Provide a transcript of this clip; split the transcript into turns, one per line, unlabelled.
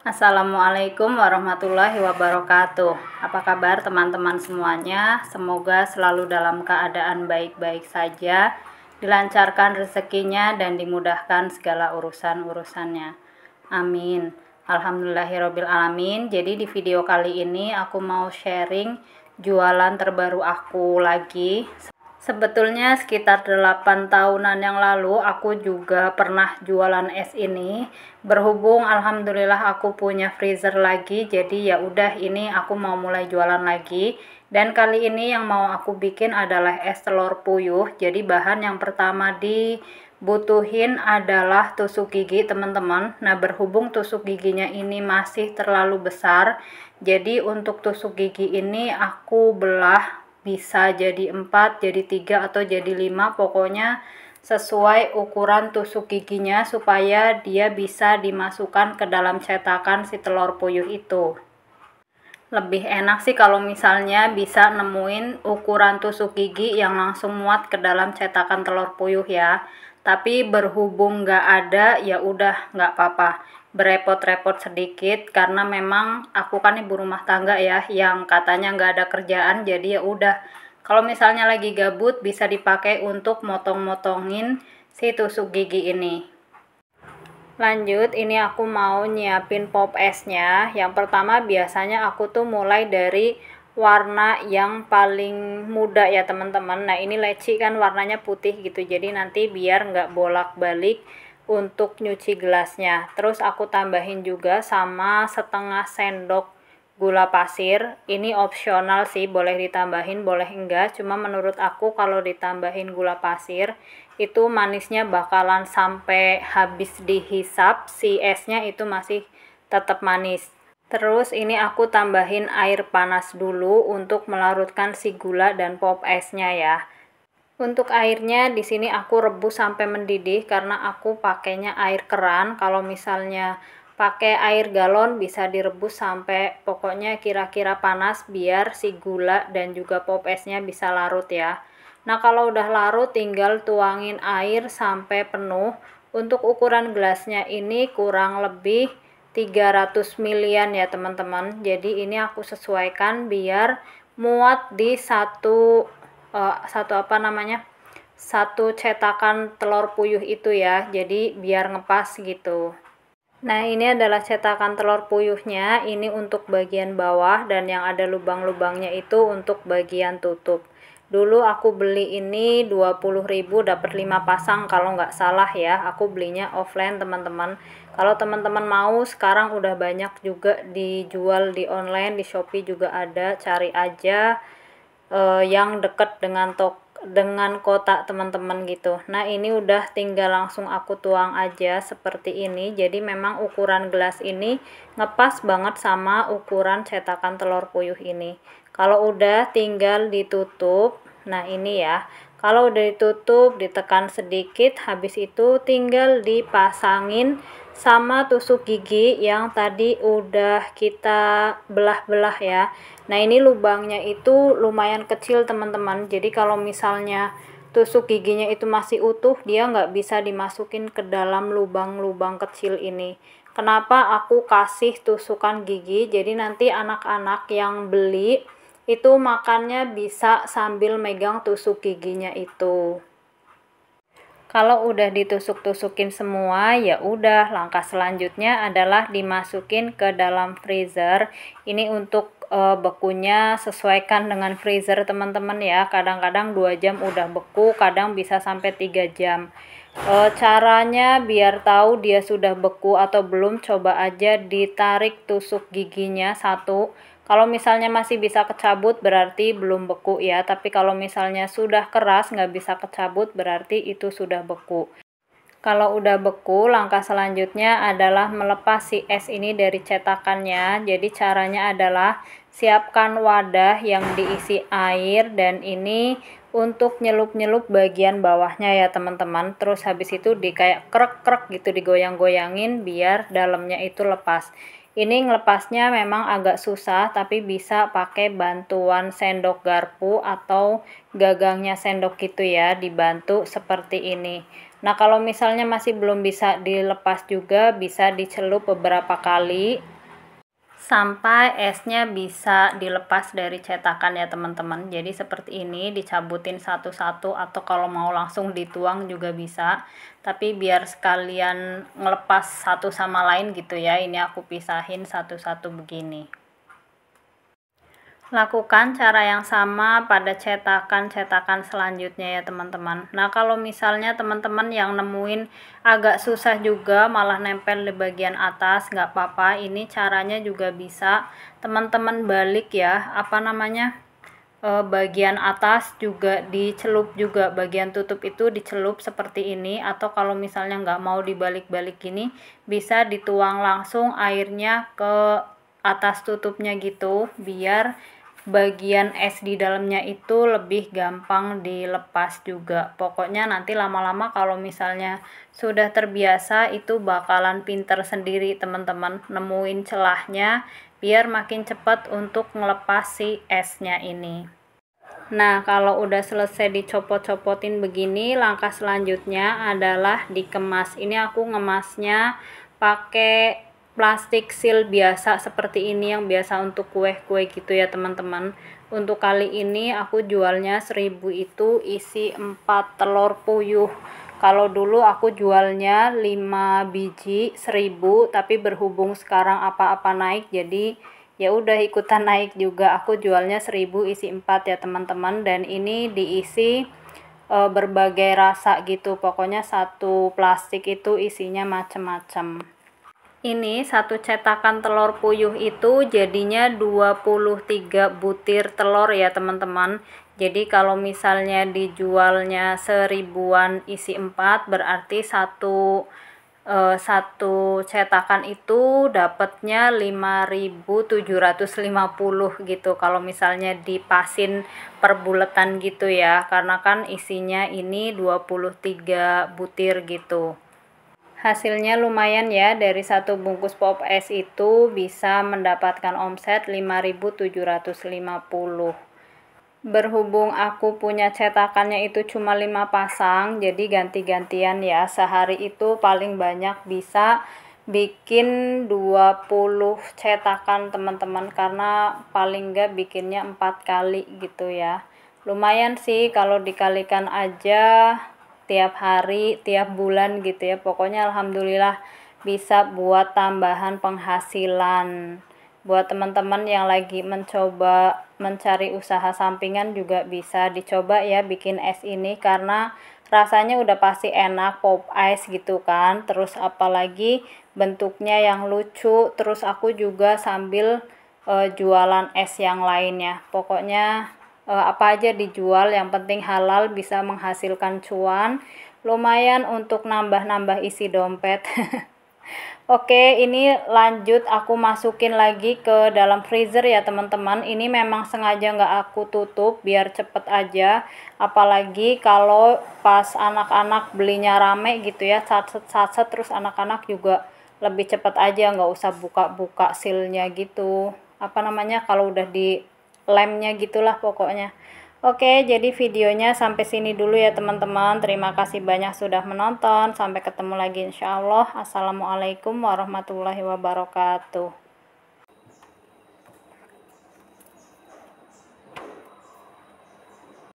Assalamualaikum warahmatullahi wabarakatuh. Apa kabar teman-teman semuanya? Semoga selalu dalam keadaan baik-baik saja, dilancarkan rezekinya dan dimudahkan segala urusan-urusannya. Amin. alamin. Jadi di video kali ini aku mau sharing jualan terbaru aku lagi Sebetulnya sekitar 8 tahunan yang lalu aku juga pernah jualan es ini. Berhubung alhamdulillah aku punya freezer lagi, jadi ya udah ini aku mau mulai jualan lagi. Dan kali ini yang mau aku bikin adalah es telur puyuh. Jadi bahan yang pertama dibutuhin adalah tusuk gigi, teman-teman. Nah, berhubung tusuk giginya ini masih terlalu besar, jadi untuk tusuk gigi ini aku belah bisa jadi 4, jadi 3 atau jadi 5 pokoknya sesuai ukuran tusuk giginya supaya dia bisa dimasukkan ke dalam cetakan si telur puyuh itu lebih enak sih kalau misalnya bisa nemuin ukuran tusuk gigi yang langsung muat ke dalam cetakan telur puyuh ya tapi berhubung nggak ada ya udah nggak apa-apa berepot-repot sedikit karena memang aku kan ibu rumah tangga ya yang katanya nggak ada kerjaan jadi ya udah kalau misalnya lagi gabut bisa dipakai untuk motong-motongin si tusuk gigi ini lanjut ini aku mau nyiapin pop esnya yang pertama biasanya aku tuh mulai dari warna yang paling muda ya teman-teman nah ini leci kan warnanya putih gitu jadi nanti biar nggak bolak-balik untuk nyuci gelasnya. Terus aku tambahin juga sama setengah sendok gula pasir. Ini opsional sih, boleh ditambahin, boleh enggak. Cuma menurut aku kalau ditambahin gula pasir, itu manisnya bakalan sampai habis dihisap, si esnya itu masih tetap manis. Terus ini aku tambahin air panas dulu untuk melarutkan si gula dan pop esnya ya. Untuk airnya di sini aku rebus sampai mendidih karena aku pakainya air keran. Kalau misalnya pakai air galon bisa direbus sampai pokoknya kira-kira panas biar si gula dan juga pop esnya bisa larut ya. Nah, kalau udah larut tinggal tuangin air sampai penuh. Untuk ukuran gelasnya ini kurang lebih 300 milian ya teman-teman. Jadi ini aku sesuaikan biar muat di satu uh, satu apa namanya satu cetakan telur puyuh itu ya jadi biar ngepas gitu nah ini adalah cetakan telur puyuhnya ini untuk bagian bawah dan yang ada lubang-lubangnya itu untuk bagian tutup dulu aku beli ini 20.000 dapat 5 pasang kalau nggak salah ya aku belinya offline teman-teman kalau teman-teman mau sekarang udah banyak juga dijual di online di Shopee juga ada cari aja uh, yang dekat dengan tok dengan kotak teman-teman gitu nah ini udah tinggal langsung aku tuang aja seperti ini jadi memang ukuran gelas ini ngepas banget sama ukuran cetakan telur puyuh ini kalau udah tinggal ditutup nah ini ya kalau udah ditutup ditekan sedikit habis itu tinggal dipasangin sama tusuk gigi yang tadi udah kita belah-belah ya nah ini lubangnya itu lumayan kecil teman-teman jadi kalau misalnya tusuk giginya itu masih utuh dia nggak bisa dimasukin ke dalam lubang-lubang kecil ini kenapa aku kasih tusukan gigi jadi nanti anak-anak yang beli itu makannya bisa sambil megang tusuk giginya itu kalau udah ditusuk-tusukin semua, ya udah langkah selanjutnya adalah dimasukin ke dalam freezer. Ini untuk eh, bekunya sesuaikan dengan freezer teman-teman ya. Kadang-kadang 2 jam udah beku, kadang bisa sampai 3 jam. E, caranya biar tahu dia sudah beku atau belum, coba aja ditarik tusuk giginya satu kalau misalnya masih bisa kecabut berarti belum beku ya, tapi kalau misalnya sudah keras nggak bisa kecabut berarti itu sudah beku. Kalau udah beku, langkah selanjutnya adalah melepas si es ini dari cetakannya. Jadi caranya adalah siapkan wadah yang diisi air dan ini untuk nyelup-nyelup bagian bawahnya ya teman-teman terus habis itu di kayak krek-krek gitu digoyang-goyangin biar dalamnya itu lepas ini ngelepasnya memang agak susah tapi bisa pakai bantuan sendok garpu atau gagangnya sendok gitu ya dibantu seperti ini. Nah kalau misalnya masih belum bisa dilepas juga bisa dicelup beberapa kali sampai esnya bisa dilepas dari cetakan ya teman-teman jadi seperti ini dicabutin satu-satu atau kalau mau langsung dituang juga bisa tapi biar sekalian ngelepas satu sama lain gitu ya ini aku pisahin satu-satu begini Lakukan cara yang sama pada cetakan-cetakan selanjutnya ya teman-teman. Nah kalau misalnya teman-teman yang nemuin agak susah juga malah nempel di bagian atas nggak apa-apa. Ini caranya juga bisa teman-teman balik ya apa namanya e, bagian atas juga dicelup juga bagian tutup itu dicelup seperti ini atau kalau misalnya nggak mau dibalik-balik ini bisa dituang langsung airnya ke atas tutupnya gitu biar bagian es di dalamnya itu lebih gampang dilepas juga. Pokoknya nanti lama-lama kalau misalnya sudah terbiasa itu bakalan pinter sendiri teman-teman nemuin celahnya biar makin cepat untuk ngelepas si esnya ini. Nah, kalau udah selesai dicopot-copotin begini, langkah selanjutnya adalah dikemas. Ini aku ngemasnya pakai plastik seal biasa seperti ini yang biasa untuk kue-kue gitu ya teman-teman untuk kali ini aku jualnya 1000 itu isi 4 telur puyuh kalau dulu aku jualnya 5 biji 1000 tapi berhubung sekarang apa-apa naik jadi ya udah ikutan naik juga aku jualnya 1000 isi 4 ya teman-teman dan ini diisi e, berbagai rasa gitu pokoknya satu plastik itu isinya macem-macem ini satu cetakan telur puyuh itu jadinya 23 butir telur ya teman-teman jadi kalau misalnya dijualnya seribuan isi 4 berarti satu eh, satu cetakan itu dapatnya 5750 gitu kalau misalnya dipasin per buletan gitu ya karena kan isinya ini 23 butir gitu hasilnya lumayan ya dari satu bungkus pop es itu bisa mendapatkan omset 5750 berhubung aku punya cetakannya itu cuma 5 pasang jadi ganti-gantian ya sehari itu paling banyak bisa bikin 20 cetakan teman-teman karena paling nggak bikinnya 4 kali gitu ya lumayan sih kalau dikalikan aja tiap hari, tiap bulan gitu ya. Pokoknya alhamdulillah bisa buat tambahan penghasilan. Buat teman-teman yang lagi mencoba mencari usaha sampingan juga bisa dicoba ya bikin es ini karena rasanya udah pasti enak pop ice gitu kan. Terus apalagi bentuknya yang lucu, terus aku juga sambil eh, jualan es yang lainnya. Pokoknya Eh, apa aja dijual yang penting halal bisa menghasilkan cuan lumayan untuk nambah-nambah isi dompet Oke, ini lanjut aku masukin lagi ke dalam freezer ya teman-teman. Ini memang sengaja nggak aku tutup biar cepet aja. Apalagi kalau pas anak-anak belinya rame gitu ya, saset-saset terus anak-anak juga lebih cepet aja nggak usah buka-buka silnya gitu. Apa namanya kalau udah di lemnya gitulah pokoknya Oke, jadi videonya sampai sini dulu ya teman-teman. Terima kasih banyak sudah menonton. Sampai ketemu lagi insyaallah Assalamualaikum warahmatullahi wabarakatuh.